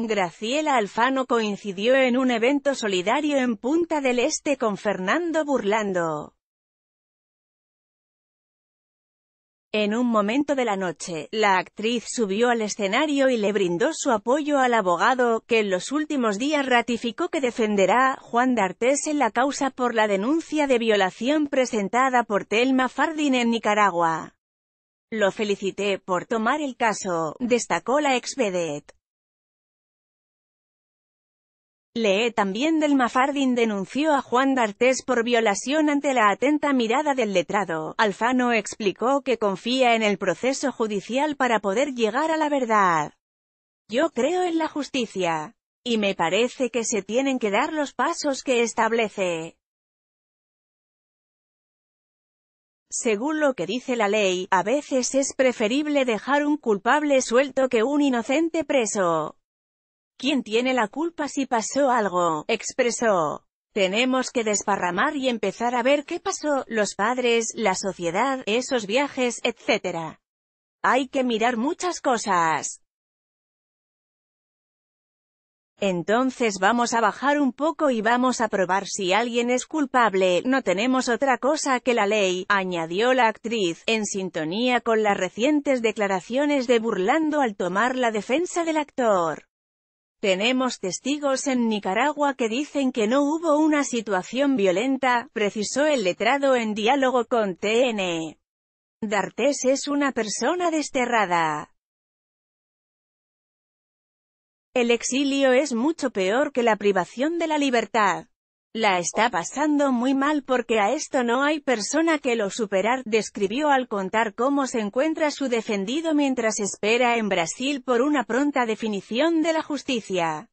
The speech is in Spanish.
Graciela Alfano coincidió en un evento solidario en Punta del Este con Fernando Burlando. En un momento de la noche, la actriz subió al escenario y le brindó su apoyo al abogado, que en los últimos días ratificó que defenderá Juan D'Artés en la causa por la denuncia de violación presentada por Telma Fardin en Nicaragua. Lo felicité por tomar el caso, destacó la ex Lee también del Mafardín denunció a Juan D'Artes por violación ante la atenta mirada del letrado. Alfano explicó que confía en el proceso judicial para poder llegar a la verdad. Yo creo en la justicia. Y me parece que se tienen que dar los pasos que establece. Según lo que dice la ley, a veces es preferible dejar un culpable suelto que un inocente preso. ¿Quién tiene la culpa si pasó algo? expresó. Tenemos que desparramar y empezar a ver qué pasó, los padres, la sociedad, esos viajes, etc. Hay que mirar muchas cosas. Entonces vamos a bajar un poco y vamos a probar si alguien es culpable, no tenemos otra cosa que la ley, añadió la actriz, en sintonía con las recientes declaraciones de Burlando al tomar la defensa del actor. Tenemos testigos en Nicaragua que dicen que no hubo una situación violenta, precisó el letrado en diálogo con TN. E. D'Artes es una persona desterrada. El exilio es mucho peor que la privación de la libertad. La está pasando muy mal porque a esto no hay persona que lo superar, describió al contar cómo se encuentra su defendido mientras espera en Brasil por una pronta definición de la justicia.